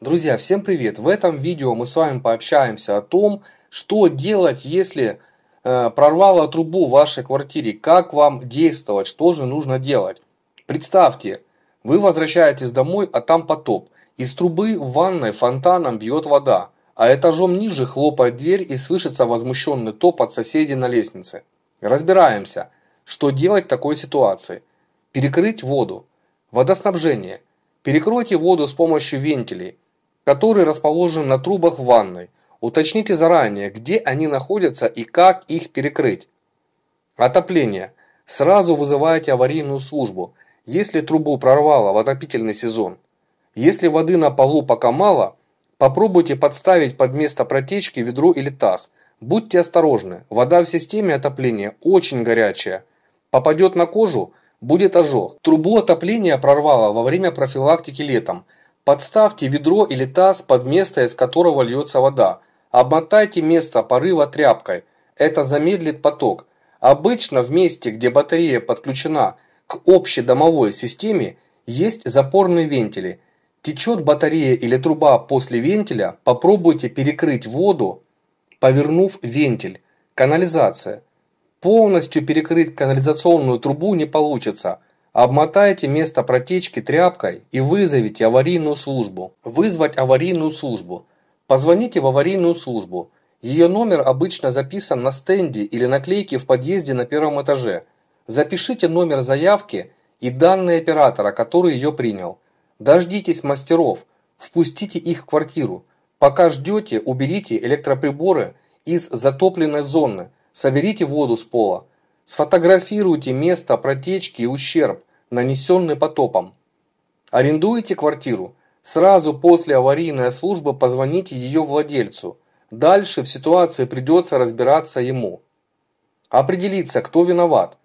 Друзья, всем привет! В этом видео мы с вами пообщаемся о том, что делать, если э, прорвало трубу в вашей квартире, как вам действовать, что же нужно делать. Представьте, вы возвращаетесь домой, а там потоп. Из трубы в ванной фонтаном бьет вода, а этажом ниже хлопает дверь и слышится возмущенный топот соседей на лестнице. Разбираемся, что делать в такой ситуации. Перекрыть воду. Водоснабжение. Перекройте воду с помощью вентилей который расположен на трубах в ванной. Уточните заранее, где они находятся и как их перекрыть. Отопление. Сразу вызывайте аварийную службу, если трубу прорвало в отопительный сезон. Если воды на полу пока мало, попробуйте подставить под место протечки ведро или таз. Будьте осторожны, вода в системе отопления очень горячая. Попадет на кожу – будет ожог. Трубу отопления прорвало во время профилактики летом – Подставьте ведро или таз под место, из которого льется вода. Обмотайте место порыва тряпкой. Это замедлит поток. Обычно в месте, где батарея подключена к общей домовой системе, есть запорные вентили. Течет батарея или труба после вентиля, попробуйте перекрыть воду, повернув вентиль. Канализация. Полностью перекрыть канализационную трубу не получится – Обмотайте место протечки тряпкой и вызовите аварийную службу. Вызвать аварийную службу. Позвоните в аварийную службу. Ее номер обычно записан на стенде или наклейке в подъезде на первом этаже. Запишите номер заявки и данные оператора, который ее принял. Дождитесь мастеров, впустите их в квартиру. Пока ждете, уберите электроприборы из затопленной зоны, соберите воду с пола. Сфотографируйте место протечки и ущерб, нанесенный потопом. Арендуйте квартиру? Сразу после аварийной службы позвоните ее владельцу. Дальше в ситуации придется разбираться ему. Определиться, кто виноват.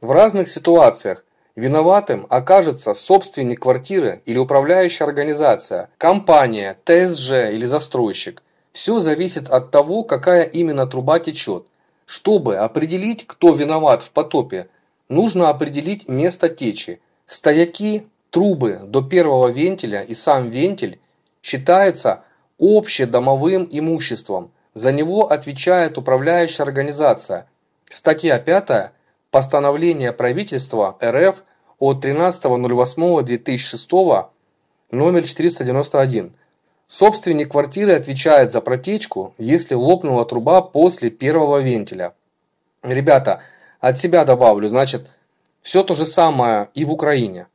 В разных ситуациях виноватым окажется собственник квартиры или управляющая организация, компания, ТСЖ или застройщик. Все зависит от того, какая именно труба течет. Чтобы определить, кто виноват в потопе, нужно определить место течи. Стояки, трубы до первого вентиля и сам вентиль считается общедомовым имуществом. За него отвечает управляющая организация. Статья 5 Постановление правительства РФ от 13.08.2006 номер 491 Собственник квартиры отвечает за протечку, если лопнула труба после первого вентиля. Ребята, от себя добавлю, значит, все то же самое и в Украине.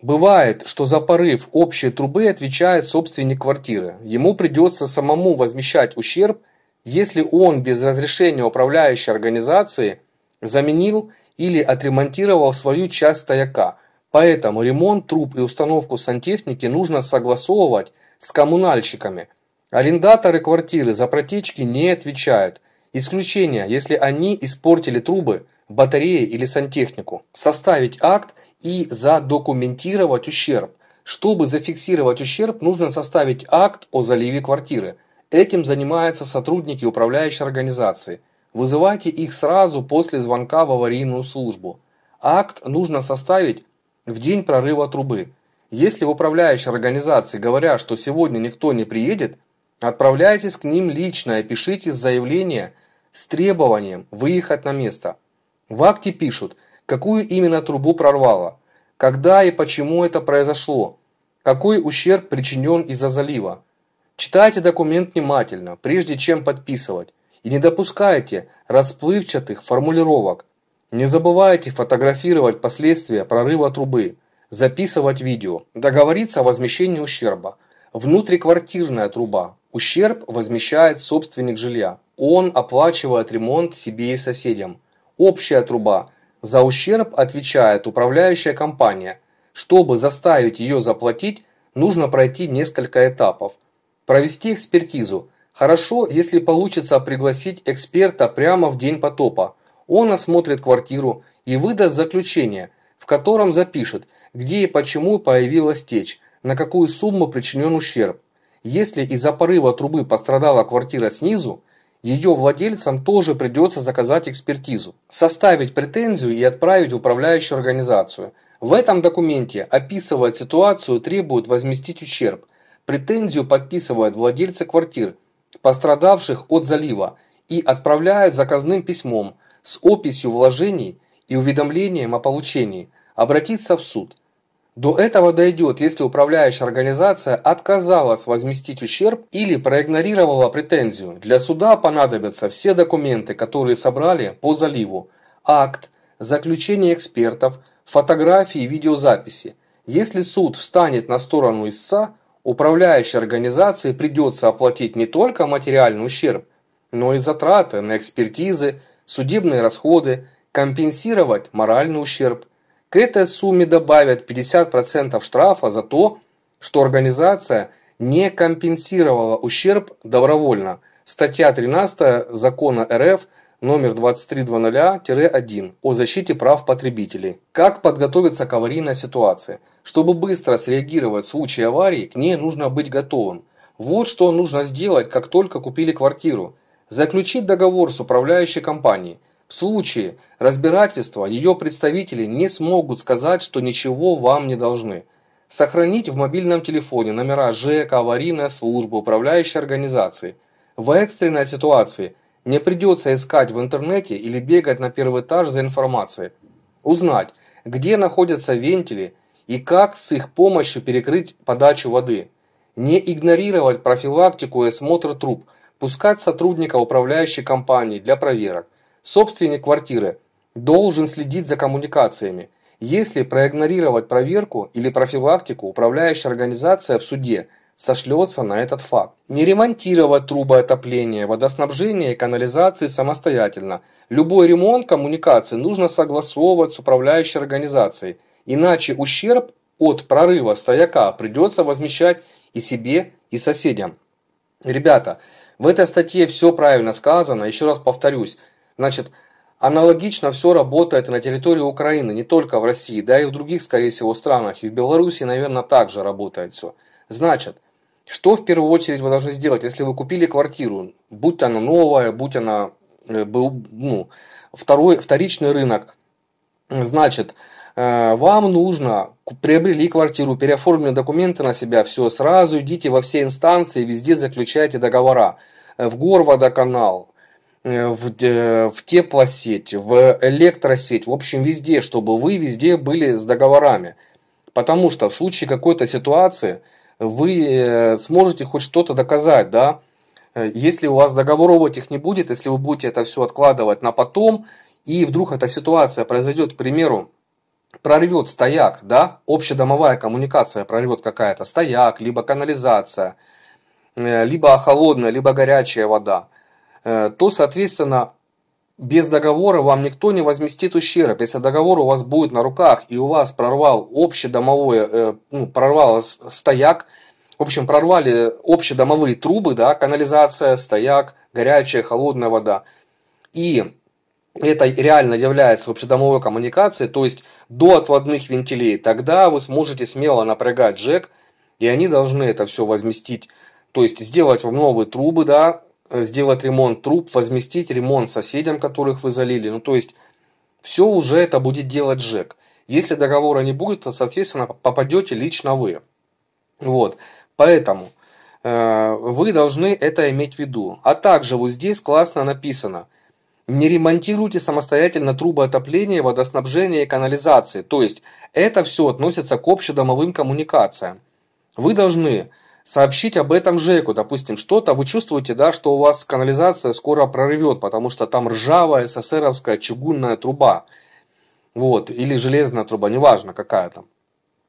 Бывает, что за порыв общей трубы отвечает собственник квартиры. Ему придется самому возмещать ущерб, если он без разрешения управляющей организации заменил или отремонтировал свою часть стояка. Поэтому ремонт труб и установку сантехники нужно согласовывать с коммунальщиками. Арендаторы квартиры за протечки не отвечают. Исключение, если они испортили трубы, батареи или сантехнику. Составить акт и задокументировать ущерб. Чтобы зафиксировать ущерб, нужно составить акт о заливе квартиры. Этим занимаются сотрудники управляющей организации. Вызывайте их сразу после звонка в аварийную службу. Акт нужно составить в день прорыва трубы. Если в управляющей организации говорят, что сегодня никто не приедет, отправляйтесь к ним лично и пишите заявление с требованием выехать на место. В акте пишут, какую именно трубу прорвало, когда и почему это произошло, какой ущерб причинен из-за залива. Читайте документ внимательно, прежде чем подписывать, и не допускайте расплывчатых формулировок. Не забывайте фотографировать последствия прорыва трубы записывать видео, договориться о возмещении ущерба. Внутриквартирная труба. Ущерб возмещает собственник жилья. Он оплачивает ремонт себе и соседям. Общая труба. За ущерб отвечает управляющая компания. Чтобы заставить ее заплатить, нужно пройти несколько этапов. Провести экспертизу. Хорошо, если получится пригласить эксперта прямо в день потопа. Он осмотрит квартиру и выдаст заключение – котором запишет, где и почему появилась течь, на какую сумму причинен ущерб. Если из-за порыва трубы пострадала квартира снизу, ее владельцам тоже придется заказать экспертизу, составить претензию и отправить в управляющую организацию. В этом документе описывает ситуацию, требует возместить ущерб. Претензию подписывают владельцы квартир, пострадавших от залива, и отправляют заказным письмом с описью вложений и уведомлением о получении обратиться в суд. До этого дойдет, если управляющая организация отказалась возместить ущерб или проигнорировала претензию. Для суда понадобятся все документы, которые собрали по заливу. Акт, заключение экспертов, фотографии и видеозаписи. Если суд встанет на сторону истца, управляющей организации придется оплатить не только материальный ущерб, но и затраты на экспертизы, судебные расходы, компенсировать моральный ущерб – к этой сумме добавят 50% штрафа за то, что организация не компенсировала ущерб добровольно. Статья 13 Закона РФ номер 2300-1 о защите прав потребителей. Как подготовиться к аварийной ситуации? Чтобы быстро среагировать в случае аварии, к ней нужно быть готовым. Вот что нужно сделать, как только купили квартиру. Заключить договор с управляющей компанией. В случае разбирательства ее представители не смогут сказать, что ничего вам не должны. Сохранить в мобильном телефоне номера ЖЭК, аварийная служба, управляющей организации. В экстренной ситуации не придется искать в интернете или бегать на первый этаж за информацией. Узнать, где находятся вентили и как с их помощью перекрыть подачу воды. Не игнорировать профилактику и осмотр труб, пускать сотрудника управляющей компании для проверок. Собственник квартиры должен следить за коммуникациями. Если проигнорировать проверку или профилактику, управляющая организация в суде сошлется на этот факт. Не ремонтировать трубы отопления, водоснабжения и канализации самостоятельно. Любой ремонт коммуникации нужно согласовывать с управляющей организацией, иначе ущерб от прорыва стояка придется возмещать и себе, и соседям. Ребята, в этой статье все правильно сказано, еще раз повторюсь – Значит, аналогично все работает на территории Украины, не только в России, да и в других, скорее всего, странах. И в Беларуси, наверное, также работает все. Значит, что в первую очередь вы должны сделать, если вы купили квартиру, будь она новая, будь она э, был, ну, второй, вторичный рынок, значит, э, вам нужно, приобрели квартиру, переоформили документы на себя, все, сразу идите во все инстанции, везде заключайте договора. Э, в Горводоканал, Э, в, в теплосеть, в электросеть, в общем везде, чтобы вы везде были с договорами. Потому что в случае какой-то ситуации вы э, сможете хоть что-то доказать, да? Э, если у вас договоров этих не будет, если вы будете это все откладывать на потом, и вдруг эта ситуация произойдет, к примеру, прорвет стояк, да, общедомовая коммуникация прорвет какая-то, стояк, либо канализация, либо холодная, либо горячая вода, Э, то, соответственно, без договора вам никто не возместит ущерб. Если договор у вас будет на руках и у вас прорвал общедомовое, э, ну, прорвал стояк, в общем, прорвали общедомовые трубы, да, канализация, стояк, горячая, холодная вода. И это реально является общедомовой коммуникацией, то есть до отводных вентилей, тогда вы сможете смело напрягать джек, и они должны это все возместить, то есть сделать вам новые трубы, да, Э, сделать ремонт труб, возместить ремонт соседям, которых вы залили. Ну, то есть, все уже это будет делать ЖЭК. Если договора не будет, то, соответственно, попадете лично вы. Вот. Поэтому э, вы должны это иметь в виду. А также вот здесь классно написано. Не ремонтируйте самостоятельно трубы отопления, водоснабжения и канализации. То есть, это все относится к общедомовым коммуникациям. Вы должны сообщить об этом Жеку. Допустим, что-то вы чувствуете, да, что у вас канализация скоро прорвет, потому что там ржавая СССРовская чугунная труба. Вот, или железная труба, неважно какая там.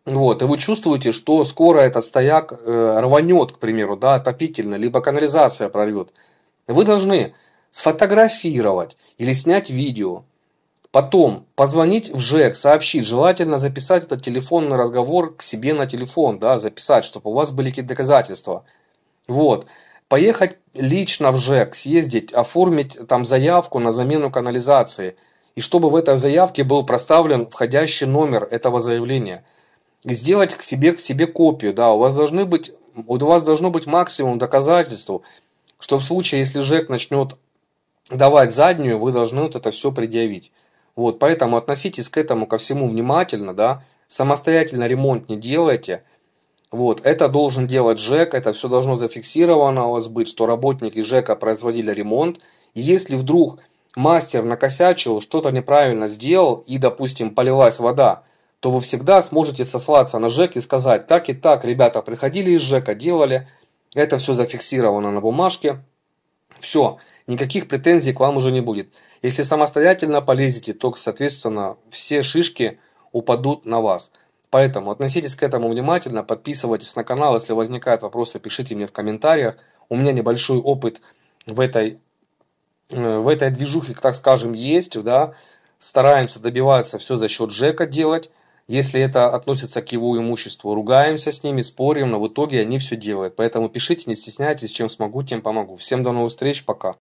Вот, и вы чувствуете, что скоро этот стояк э, рванет, к примеру, да, отопительно, либо канализация прорвет. Вы должны сфотографировать или снять видео, Потом позвонить в ЖЭК, сообщить, желательно записать этот телефонный разговор к себе на телефон, да, записать, чтобы у вас были какие-то доказательства. Вот. Поехать лично в ЖЭК, съездить, оформить там заявку на замену канализации. И чтобы в этой заявке был проставлен входящий номер этого заявления. И сделать к себе, к себе копию, да, у вас должны быть, у вас должно быть максимум доказательств, что в случае, если ЖЭК начнет давать заднюю, вы должны вот это все предъявить. Вот, поэтому относитесь к этому ко всему внимательно, да. Самостоятельно ремонт не делайте. Вот, это должен делать ЖЭК, это все должно зафиксировано у вас быть, что работники ЖЭКа производили ремонт. если вдруг мастер накосячил, что-то неправильно сделал и, допустим, полилась вода, то вы всегда сможете сослаться на ЖЭК и сказать, так и так, ребята приходили из ЖЭКа, делали, это все зафиксировано на бумажке, все, никаких претензий к вам уже не будет. Если самостоятельно полезете, то, соответственно, все шишки упадут на вас. Поэтому относитесь к этому внимательно, подписывайтесь на канал, если возникают вопросы, пишите мне в комментариях. У меня небольшой опыт в этой, э, в этой движухе, так скажем, есть. Да? Стараемся добиваться все за счет Джека делать. Если это относится к его имуществу, ругаемся с ними, спорим, но в итоге они все делают. Поэтому пишите, не стесняйтесь, чем смогу, тем помогу. Всем до новых встреч, пока.